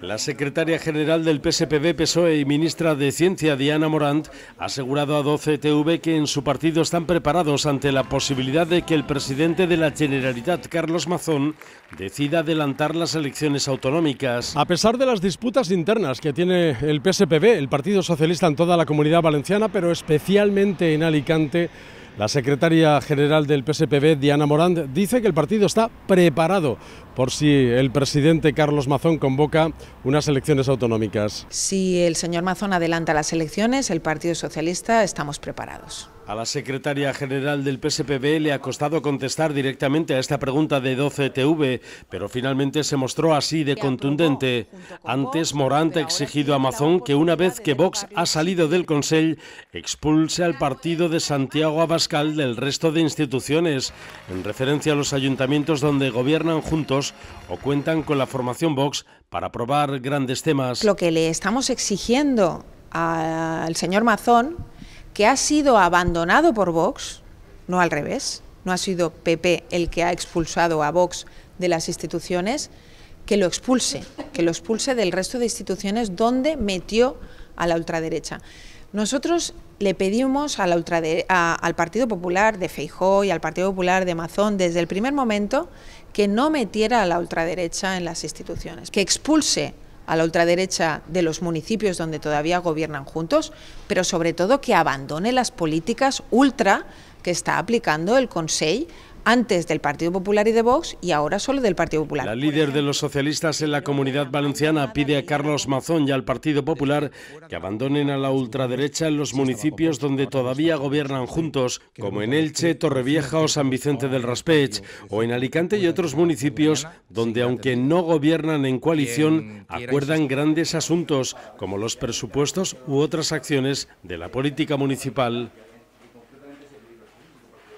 La secretaria general del PSPB, PSOE y ministra de Ciencia, Diana Morant, ha asegurado a 12TV que en su partido están preparados ante la posibilidad de que el presidente de la Generalitat, Carlos Mazón, decida adelantar las elecciones autonómicas. A pesar de las disputas internas que tiene el PSPB, el Partido Socialista en toda la comunidad valenciana, pero especialmente en Alicante, la secretaria general del PSPB, Diana Morand, dice que el partido está preparado por si el presidente Carlos Mazón convoca unas elecciones autonómicas. Si el señor Mazón adelanta las elecciones, el Partido Socialista estamos preparados. A la secretaria general del PSPB le ha costado contestar directamente a esta pregunta de 12TV, pero finalmente se mostró así de contundente. Antes Morant ha exigido a Mazón que una vez que Vox ha salido del Consell, expulse al partido de Santiago Abascal del resto de instituciones, en referencia a los ayuntamientos donde gobiernan juntos o cuentan con la formación Vox para probar grandes temas. Lo que le estamos exigiendo al señor Mazón, que ha sido abandonado por Vox, no al revés, no ha sido PP el que ha expulsado a Vox de las instituciones, que lo expulse, que lo expulse del resto de instituciones donde metió a la ultraderecha. Nosotros le pedimos a al Partido Popular de Feijó y al Partido Popular de Mazón desde el primer momento que no metiera a la ultraderecha en las instituciones, que expulse a la ultraderecha de los municipios donde todavía gobiernan juntos, pero sobre todo que abandone las políticas ultra que está aplicando el Consejo antes del Partido Popular y de Vox y ahora solo del Partido Popular. La líder de los socialistas en la comunidad valenciana pide a Carlos Mazón y al Partido Popular que abandonen a la ultraderecha en los municipios donde todavía gobiernan juntos, como en Elche, Torrevieja o San Vicente del Raspech, o en Alicante y otros municipios donde, aunque no gobiernan en coalición, acuerdan grandes asuntos como los presupuestos u otras acciones de la política municipal.